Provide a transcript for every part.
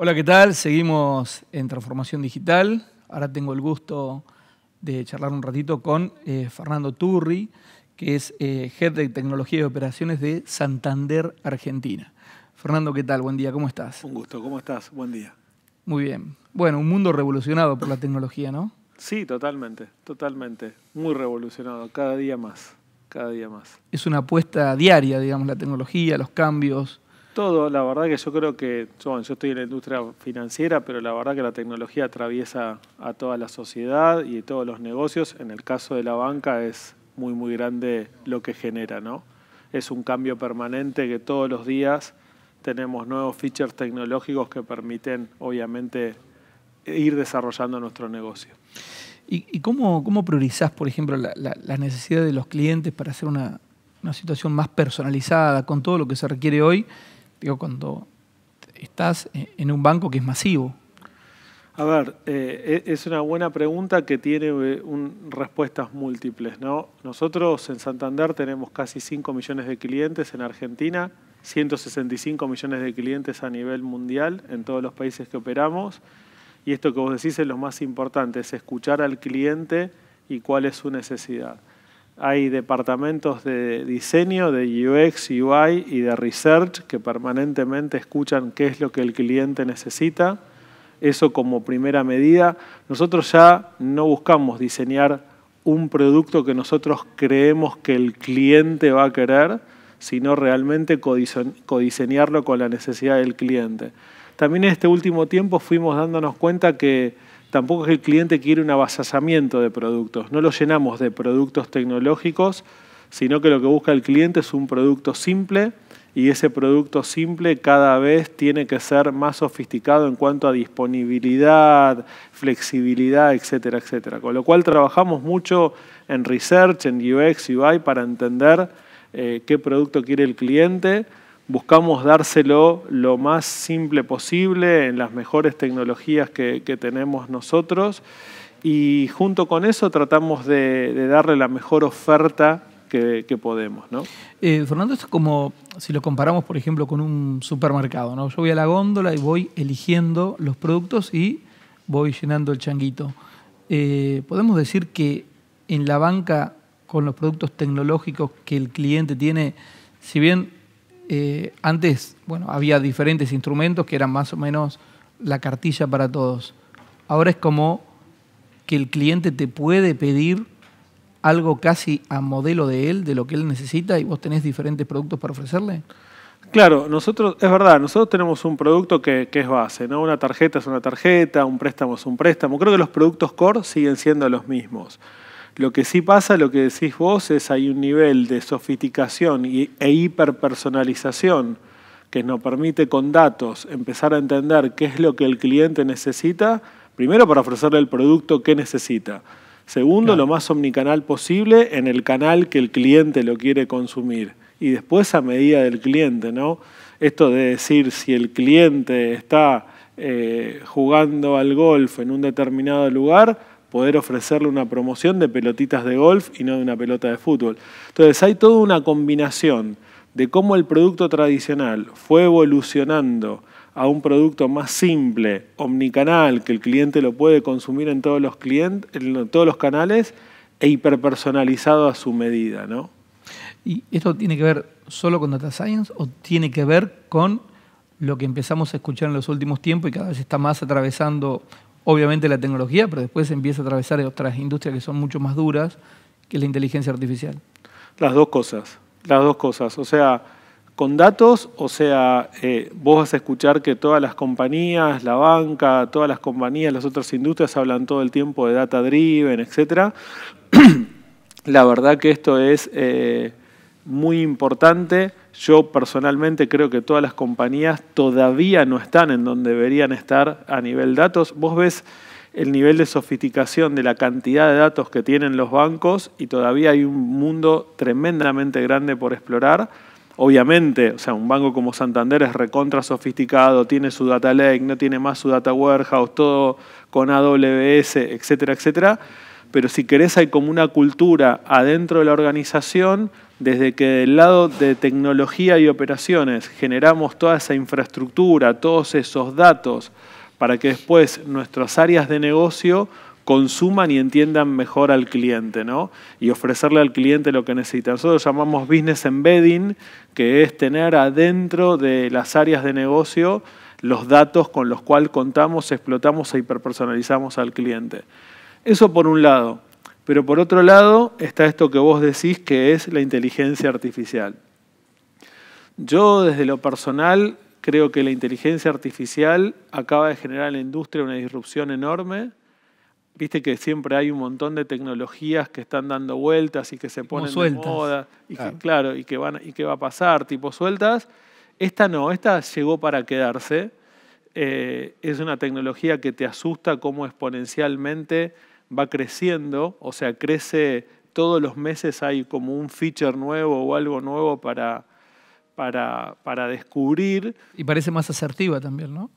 Hola, ¿qué tal? Seguimos en Transformación Digital. Ahora tengo el gusto de charlar un ratito con eh, Fernando Turri, que es Jefe eh, Head de Tecnología y Operaciones de Santander, Argentina. Fernando, ¿qué tal? Buen día, ¿cómo estás? Un gusto, ¿cómo estás? Buen día. Muy bien. Bueno, un mundo revolucionado por la tecnología, ¿no? Sí, totalmente, totalmente. Muy revolucionado, cada día más, cada día más. Es una apuesta diaria, digamos, la tecnología, los cambios, todo, la verdad que yo creo que, yo estoy en la industria financiera, pero la verdad que la tecnología atraviesa a toda la sociedad y todos los negocios. En el caso de la banca es muy, muy grande lo que genera, ¿no? Es un cambio permanente que todos los días tenemos nuevos features tecnológicos que permiten, obviamente, ir desarrollando nuestro negocio. ¿Y, cómo, cómo, priorizás, por ejemplo, la, necesidad de los clientes para hacer una, una situación más personalizada con todo lo que se requiere hoy Digo, cuando estás e-, en un banco que es masivo. A ver, eh, e-, es una buena pregunta que tiene eh, respuestas múltiples. ¿no? Nosotros en Santander tenemos casi 5 millones de clientes en Argentina, 165 millones de clientes a nivel mundial en todos los países que operamos. Y esto que vos decís es lo más importante, es escuchar al cliente y cuál es su necesidad. Hay departamentos de diseño, de UX, UI y de research que permanentemente escuchan qué es lo que el cliente necesita. Eso como primera medida. Nosotros ya no buscamos diseñar un producto que nosotros creemos que el cliente va a querer, sino realmente codiseñarlo con la necesidad del cliente. También en este último tiempo fuimos dándonos cuenta que Tampoco es que el cliente quiere un abasazamiento de productos. No lo llenamos de productos tecnológicos, sino que lo que busca el cliente es un producto simple y ese producto simple cada vez tiene que ser más sofisticado en cuanto a disponibilidad, flexibilidad, etcétera, etcétera. Con lo cual trabajamos mucho en research, en UX, UI para entender eh, qué producto quiere el cliente buscamos dárselo lo más simple posible en las mejores tecnologías que, tenemos nosotros y junto con eso tratamos de, darle la mejor oferta que, podemos. ¿no? Eh, Fernando, esto es como si lo comparamos, por ejemplo, con un supermercado. ¿no? Yo voy a la góndola y voy eligiendo los productos y voy llenando el changuito. Eh, podemos decir que en la banca, con los productos tecnológicos que el cliente tiene, si bien eh, antes, bueno, había diferentes instrumentos que eran más o menos la cartilla para todos. Ahora es como que el cliente te puede pedir algo casi a modelo de él, de lo que él necesita, y vos tenés diferentes productos para ofrecerle. Claro, nosotros, es verdad, nosotros tenemos un producto que, que, es base, ¿no? Una tarjeta es una tarjeta, un préstamo es un préstamo. Creo que los productos core siguen siendo los mismos. Lo que sí pasa, lo que decís vos, es hay un nivel de sofisticación e hiperpersonalización que nos permite con datos empezar a entender qué es lo que el cliente necesita, primero para ofrecerle el producto que necesita. Segundo, lo más omnicanal posible en el canal que el cliente lo quiere consumir. Y después a medida del cliente, ¿no? Esto de decir si el cliente está eh, jugando al golf en un determinado lugar, poder ofrecerle una promoción de pelotitas de golf y no de una pelota de fútbol. Entonces hay toda una combinación de cómo el producto tradicional fue evolucionando a un producto más simple, omnicanal, que el cliente lo puede consumir en todos los, en todos los canales e hiperpersonalizado a su medida. ¿no? ¿Y esto tiene que ver solo con Data Science o tiene que ver con lo que empezamos a escuchar en los últimos tiempos y cada vez está más atravesando obviamente la tecnología, pero después empieza a atravesar otras industrias que son mucho más duras, que la inteligencia artificial. Las dos cosas, las dos cosas. O sea, con datos, o sea, eh, vos vas a escuchar que todas las compañías, la banca, todas las compañías, las otras industrias hablan todo el tiempo de data driven, etc. la verdad que esto es eh, muy importante yo personalmente creo que todas las compañías todavía no están en donde deberían estar a nivel datos. Vos ves el nivel de sofisticación de la cantidad de datos que tienen los bancos y todavía hay un mundo tremendamente grande por explorar. Obviamente, o sea, un banco como Santander es recontra sofisticado, tiene su data lake, no tiene más su data warehouse, todo con AWS, etcétera, etcétera pero si querés hay como una cultura adentro de la organización, desde que del lado de tecnología y operaciones generamos toda esa infraestructura, todos esos datos, para que después nuestras áreas de negocio consuman y entiendan mejor al cliente, ¿no? Y ofrecerle al cliente lo que necesita. Nosotros llamamos business embedding, que es tener adentro de las áreas de negocio los datos con los cuales contamos, explotamos e hiperpersonalizamos al cliente. Eso por un lado. Pero por otro lado está esto que vos decís que es la inteligencia artificial. Yo desde lo personal creo que la inteligencia artificial acaba de generar en la industria una disrupción enorme. Viste que siempre hay un montón de tecnologías que están dando vueltas y que se ponen de moda claro. y que y que va a pasar, tipo sueltas. Esta no, esta llegó para quedarse eh, es una tecnología que te asusta cómo exponencialmente va creciendo, o sea, crece todos los meses hay como un feature nuevo o algo nuevo para, para, para descubrir. Y parece más asertiva también, ¿no?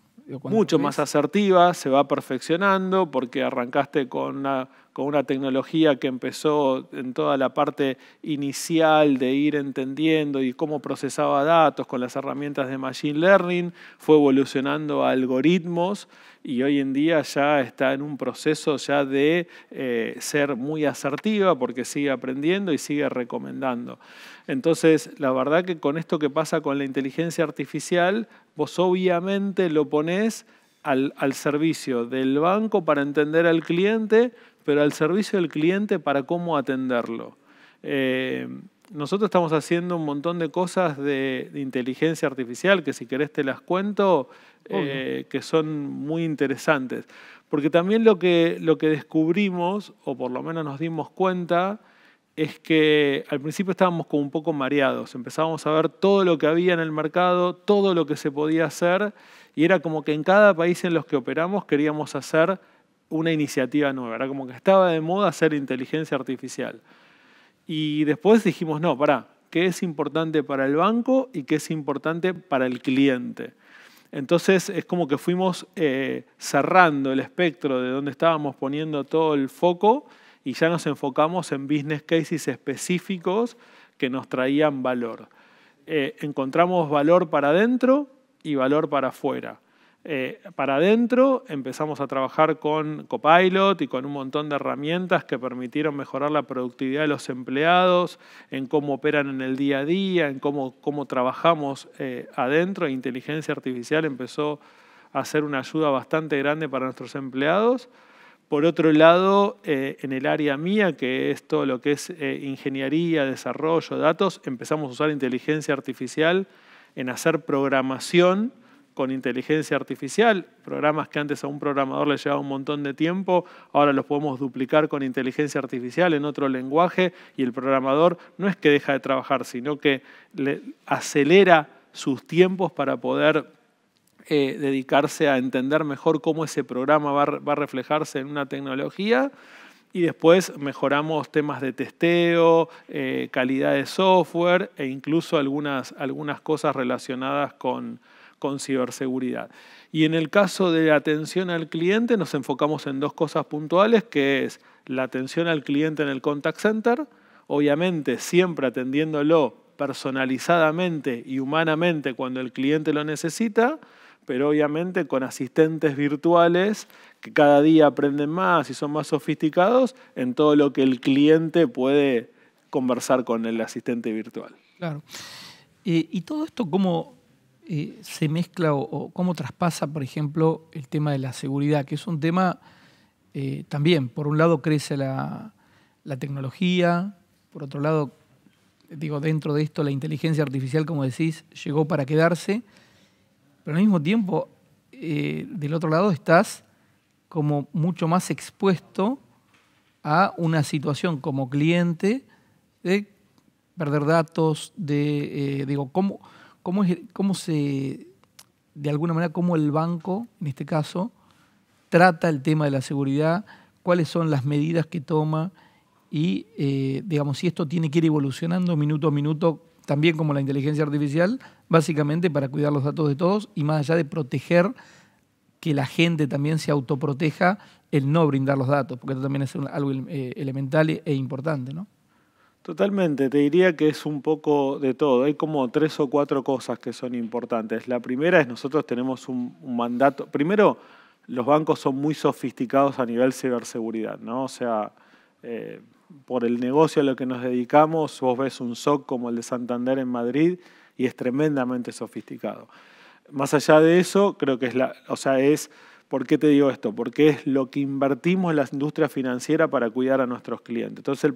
mucho más asertiva, se va perfeccionando porque arrancaste con una con una tecnología que empezó en toda la parte inicial de ir entendiendo y cómo procesaba datos con las herramientas de Machine Learning, fue evolucionando a algoritmos y hoy en día ya está en un proceso ya de eh, ser muy asertiva porque sigue aprendiendo y sigue recomendando. Entonces, la verdad que con esto que pasa con la inteligencia artificial, vos obviamente lo ponés al servicio del banco para entender al cliente, pero al servicio del cliente para cómo atenderlo. Eh, nosotros estamos haciendo un montón de cosas de, inteligencia artificial, que si querés te las cuento, eh, que son muy interesantes. Porque también lo que, lo que descubrimos, o por lo menos nos dimos cuenta, es que al principio estábamos como un poco mareados, empezábamos a ver todo lo que había en el mercado, todo lo que se podía hacer, y era como que en cada país en los que operamos queríamos hacer una iniciativa nueva, era como que estaba de moda hacer inteligencia artificial. Y después dijimos, no, pará, ¿qué es importante para el banco y qué es importante para el cliente? Entonces es como que fuimos eh, cerrando el espectro de donde estábamos poniendo todo el foco y ya nos enfocamos en business cases específicos que nos traían valor. Eh, encontramos valor para adentro y valor para afuera. Eh, para adentro empezamos a trabajar con Copilot y con un montón de herramientas que permitieron mejorar la productividad de los empleados, en cómo operan en el día a día, en cómo, trabajamos eh, adentro. Inteligencia artificial empezó a ser una ayuda bastante grande para nuestros empleados. Por otro lado, eh, en el área mía, que es todo lo que es ingeniería, desarrollo, datos, empezamos a usar inteligencia artificial en hacer programación con inteligencia artificial, programas que antes a un programador le llevaba un montón de tiempo, ahora los podemos duplicar con inteligencia artificial en otro lenguaje y el programador no es que deja de trabajar, sino que le acelera sus tiempos para poder eh, dedicarse a entender mejor cómo ese programa va, a reflejarse en una tecnología y después mejoramos temas de testeo, eh, calidad de software e incluso algunas, algunas cosas relacionadas con, con ciberseguridad. Y en el caso de atención al cliente nos enfocamos en dos cosas puntuales, que es la atención al cliente en el contact center, obviamente siempre atendiéndolo personalizadamente y humanamente cuando el cliente lo necesita, pero obviamente con asistentes virtuales que cada día aprenden más y son más sofisticados en todo lo que el cliente puede conversar con el asistente virtual. Claro. Eh, ¿Y todo esto cómo, eh, se mezcla o, cómo traspasa, por ejemplo, el tema de la seguridad, que es un tema eh, también, por un lado crece la, tecnología, por otro lado, digo, dentro de esto la inteligencia artificial, como decís, llegó para quedarse, pero al mismo tiempo, eh, del otro lado estás como mucho más expuesto a una situación como cliente de perder datos, de, digo, cómo cómo, se, de alguna manera, cómo el banco, en este caso, trata el tema de la seguridad, cuáles son las medidas que toma y, eh, digamos, si esto tiene que ir evolucionando minuto a minuto, también como la inteligencia artificial, básicamente para cuidar los datos de todos y más allá de proteger que la gente también se autoproteja el no brindar los datos, porque esto también es algo eh, elemental e importante, ¿no? Totalmente, te diría que es un poco de todo. Hay como tres o cuatro cosas que son importantes. La primera es nosotros tenemos un, mandato. Primero, los bancos son muy sofisticados a nivel ciberseguridad, ¿no? O sea, eh, por el negocio a lo que nos dedicamos, vos ves un SOC como el de Santander en Madrid y es tremendamente sofisticado. Más allá de eso, creo que es la, o sea, es ¿Por qué te digo esto? Porque es lo que invertimos en la industria financiera para cuidar a nuestros clientes. Entonces,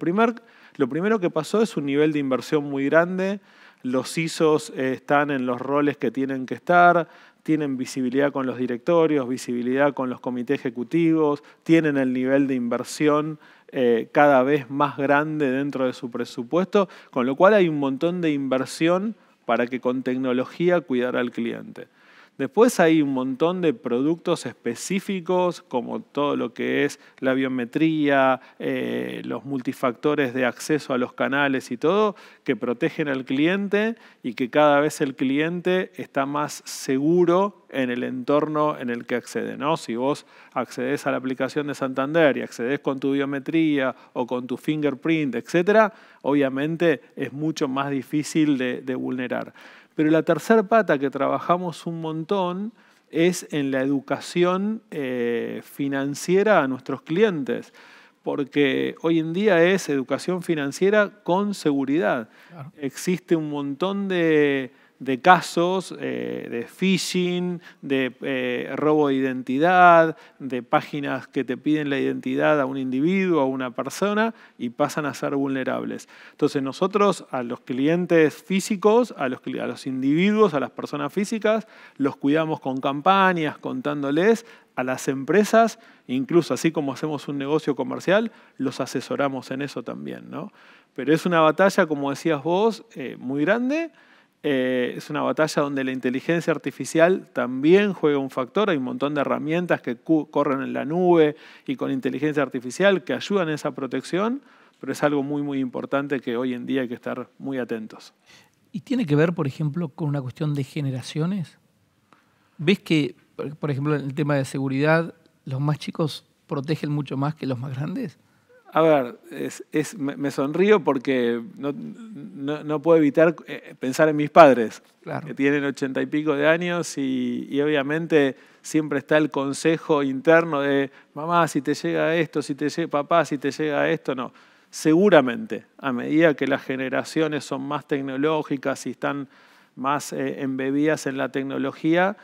lo primero que pasó es un nivel de inversión muy grande. Los ISOs eh, están en los roles que tienen que estar, tienen visibilidad con los directorios, visibilidad con los comités ejecutivos, tienen el nivel de inversión eh, cada vez más grande dentro de su presupuesto, con lo cual hay un montón de inversión para que con tecnología cuidara al cliente. Después hay un montón de productos específicos, como todo lo que es la biometría, eh, los multifactores de acceso a los canales y todo, que protegen al cliente y que cada vez el cliente está más seguro en el entorno en el que accede. ¿no? Si vos accedes a la aplicación de Santander y accedes con tu biometría o con tu fingerprint, etc., obviamente es mucho más difícil de vulnerar. Pero la tercera pata que trabajamos un montón es en la educación eh, financiera a nuestros clientes, porque hoy en día es educación financiera con seguridad. Existe un montón de de casos eh, de phishing, de eh, robo de identidad, de páginas que te piden la identidad a un individuo, a una persona y pasan a ser vulnerables. Entonces nosotros a los clientes físicos, a los, individuos, a las personas físicas, los cuidamos con campañas, contándoles a las empresas, incluso así como hacemos un negocio comercial, los asesoramos en eso también. ¿no? Pero es una batalla, como decías vos, eh, muy grande eh, es una batalla donde la inteligencia artificial también juega un factor. Hay un montón de herramientas que corren en la nube y con inteligencia artificial que ayudan a esa protección, pero es algo muy, muy importante que hoy en día hay que estar muy atentos. ¿Y tiene que ver, por ejemplo, con una cuestión de generaciones? ¿Ves que, por ejemplo, en el tema de seguridad, los más chicos protegen mucho más que los más grandes? A ver, me sonrío porque no, puedo evitar eh, pensar en mis padres, que tienen ochenta y pico de años y, obviamente siempre está el consejo interno de, mamá, si te llega esto, si te papá, si te llega esto, no. Seguramente, a medida que las generaciones son más tecnológicas y están más eh, embebidas en la tecnología,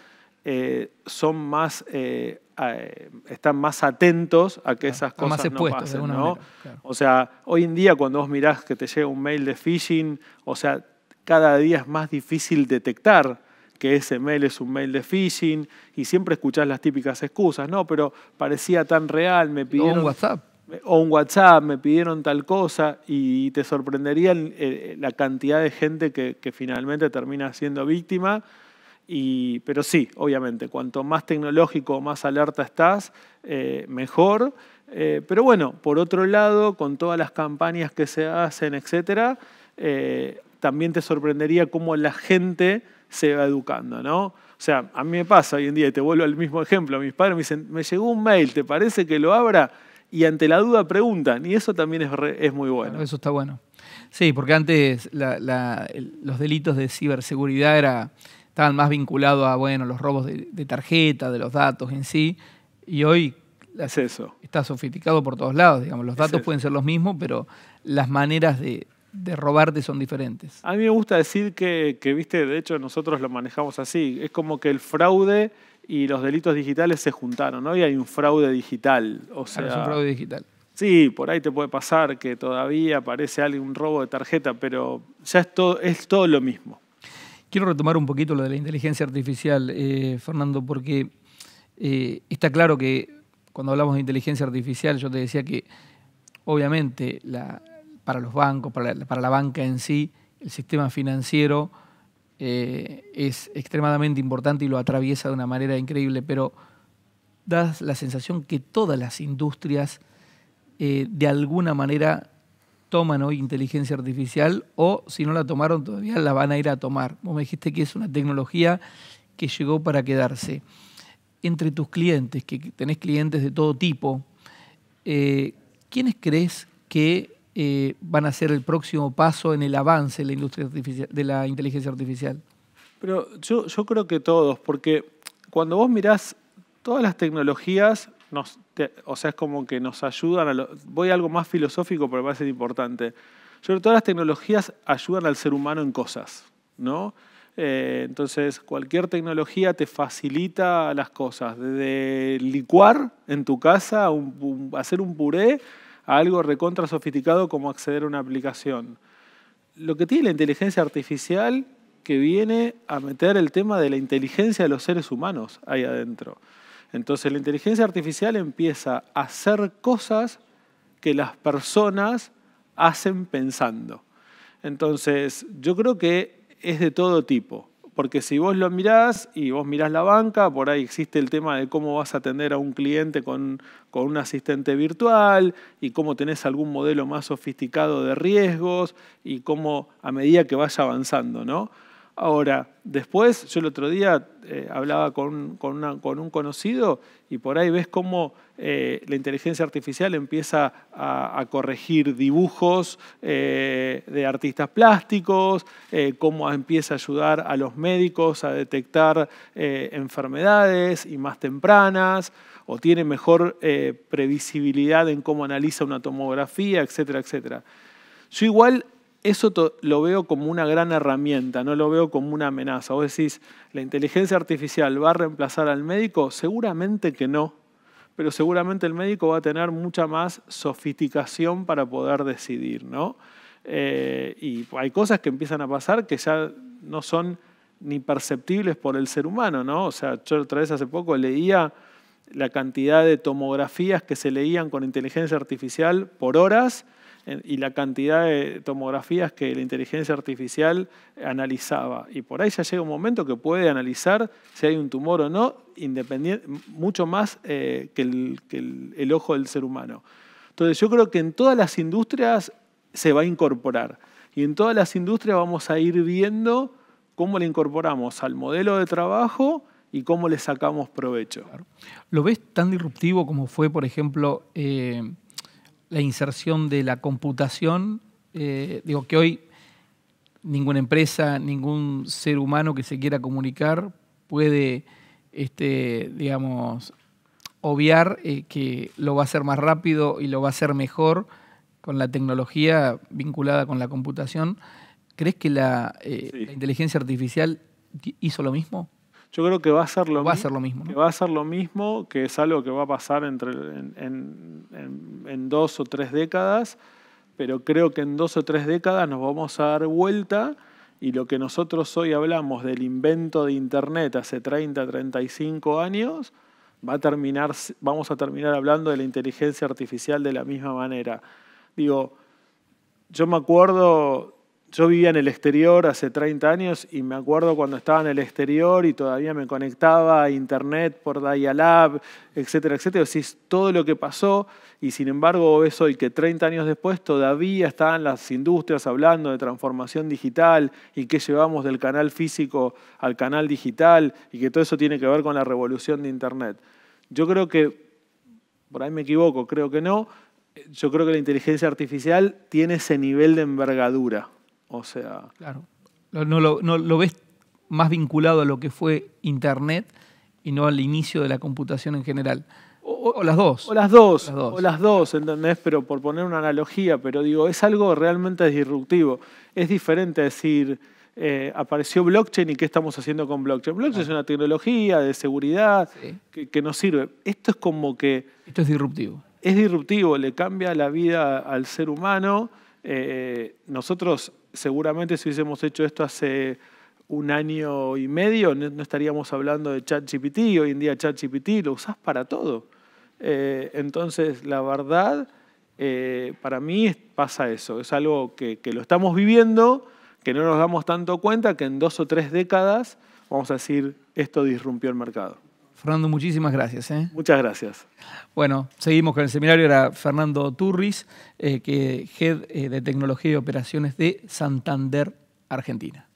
eh, son más están más atentos a que esas cosas no pasen. ¿no? O sea, hoy en día cuando vos mirás que te llega un mail de phishing, o sea, cada día es más difícil detectar que ese mail es un mail de phishing y siempre escuchás las típicas excusas, no, pero parecía tan real, me pidieron... O un WhatsApp. O un WhatsApp, me pidieron tal cosa y te sorprendería la cantidad de gente que finalmente termina siendo víctima pero sí, obviamente, cuanto más tecnológico, más alerta estás, eh, mejor. Eh, pero bueno, por otro lado, con todas las campañas que se hacen, etcétera, eh, también te sorprendería cómo la gente se va educando, ¿no? O sea, a mí me pasa hoy en día, y te vuelvo al mismo ejemplo, mis padres me dicen, me llegó un mail, ¿te parece que lo abra? Y ante la duda preguntan, y eso también es, muy bueno. Eso está bueno. Sí, porque antes los delitos de ciberseguridad era estaban más vinculados a bueno, los robos de, tarjeta, de los datos en sí, y hoy eso. está sofisticado por todos lados, digamos, los datos pueden ser los mismos, pero las maneras de, robarte son diferentes. A mí me gusta decir que, viste, de hecho nosotros lo manejamos así, es como que el fraude y los delitos digitales se juntaron, Hoy hay un fraude digital, o sea... es un fraude digital. Sí, por ahí te puede pasar que todavía aparece alguien un robo de tarjeta, pero ya es todo, es todo lo mismo. Quiero retomar un poquito lo de la inteligencia artificial, eh, Fernando, porque eh, está claro que cuando hablamos de inteligencia artificial, yo te decía que obviamente para los bancos, para la, banca en sí, el sistema financiero eh, es extremadamente importante y lo atraviesa de una manera increíble, pero das la sensación que todas las industrias de alguna manera toman hoy inteligencia artificial o si no la tomaron todavía la van a ir a tomar. Vos me dijiste que es una tecnología que llegó para quedarse. Entre tus clientes, que tenés clientes de todo tipo, eh, ¿quiénes crees que eh, van a ser el próximo paso en el avance de la, industria de la inteligencia artificial? Pero yo, yo creo que todos, porque cuando vos mirás todas las tecnologías, nos o sea, es como que nos ayudan a voy a algo más filosófico, pero me parece importante. Sobre creo todas las tecnologías ayudan al ser humano en cosas, ¿no? Eh, entonces, cualquier tecnología te facilita las cosas, desde licuar en tu casa, a hacer un puré, a algo recontra sofisticado como acceder a una aplicación. Lo que tiene la inteligencia artificial que viene a meter el tema de la inteligencia de los seres humanos ahí adentro. Entonces la inteligencia artificial empieza a hacer cosas que las personas hacen pensando. Entonces yo creo que es de todo tipo, porque si vos lo mirás y vos mirás la banca, por ahí existe el tema de cómo vas a atender a un cliente con, un asistente virtual y cómo tenés algún modelo más sofisticado de riesgos y cómo a medida que vaya avanzando, ¿no? Ahora, después, yo el otro día eh, hablaba con, un conocido y por ahí ves cómo eh, la inteligencia artificial empieza a, corregir dibujos eh, de artistas plásticos, cómo empieza a ayudar a los médicos a detectar enfermedades y más tempranas, o tiene mejor previsibilidad en cómo analiza una tomografía, etcétera, etcétera. Yo igual eso lo veo como una gran herramienta, no lo veo como una amenaza. o decís, ¿la inteligencia artificial va a reemplazar al médico? Seguramente que no, pero seguramente el médico va a tener mucha más sofisticación para poder decidir, ¿no? Eh, y hay cosas que empiezan a pasar que ya no son ni perceptibles por el ser humano, ¿no? O sea, yo otra vez hace poco leía la cantidad de tomografías que se leían con inteligencia artificial por horas y la cantidad de tomografías que la inteligencia artificial analizaba. Y por ahí ya llega un momento que puede analizar si hay un tumor o no, independiente, mucho más eh, que, el, ojo del ser humano. Entonces yo creo que en todas las industrias se va a incorporar y en todas las industrias vamos a ir viendo cómo le incorporamos al modelo de trabajo y cómo le sacamos provecho. ¿Lo ves tan disruptivo como fue, por ejemplo, eh, la inserción de la computación, eh, digo que hoy ninguna empresa, ningún ser humano que se quiera comunicar puede, este, digamos, obviar eh, que lo va a hacer más rápido y lo va a hacer mejor con la tecnología vinculada con la computación. ¿Crees que la eh, inteligencia artificial hizo lo mismo? Yo creo que va a ser lo, mismo. Que va a ser lo mismo, que es algo que va a pasar entre, en, dos o tres décadas, pero creo que en dos o tres décadas nos vamos a dar vuelta y lo que nosotros hoy hablamos del invento de Internet hace 30, 35 años, va a terminar, vamos a terminar hablando de la inteligencia artificial de la misma manera. Digo, yo me acuerdo yo vivía en el exterior hace 30 años y me acuerdo cuando estaba en el exterior y todavía me conectaba a internet por Dialab, etcétera, etcétera. Decís es todo lo que pasó y sin embargo ves hoy que 30 años después todavía están las industrias hablando de transformación digital y que llevamos del canal físico al canal digital y que todo eso tiene que ver con la revolución de internet. Yo creo que, por ahí me equivoco, creo que no. Yo creo que la inteligencia artificial tiene ese nivel de envergadura. O sea. Claro. No lo, ves más vinculado a lo que fue Internet y no al inicio de la computación en general. O, las dos. o, las dos. O las dos. ¿entendés? Pero por poner una analogía, pero digo, es algo realmente disruptivo. Es diferente decir, eh, apareció blockchain y qué estamos haciendo con blockchain. Blockchain es una tecnología de seguridad que, nos sirve. Esto es como que... Esto es disruptivo. Es disruptivo, le cambia la vida al ser humano. Eh, nosotros seguramente si hubiésemos hecho esto hace un año y medio, no estaríamos hablando de ChatGPT. Hoy en día ChatGPT lo usás para todo. Eh, entonces, la verdad, eh, para mí pasa eso. Es algo que, lo estamos viviendo, que no nos damos tanto cuenta que en dos o tres décadas, vamos a decir, esto disrumpió el mercado. Fernando, muchísimas gracias. ¿eh? Muchas gracias. Bueno, seguimos con el seminario. Era Fernando Turris, eh, que Head eh, de Tecnología y Operaciones de Santander, Argentina.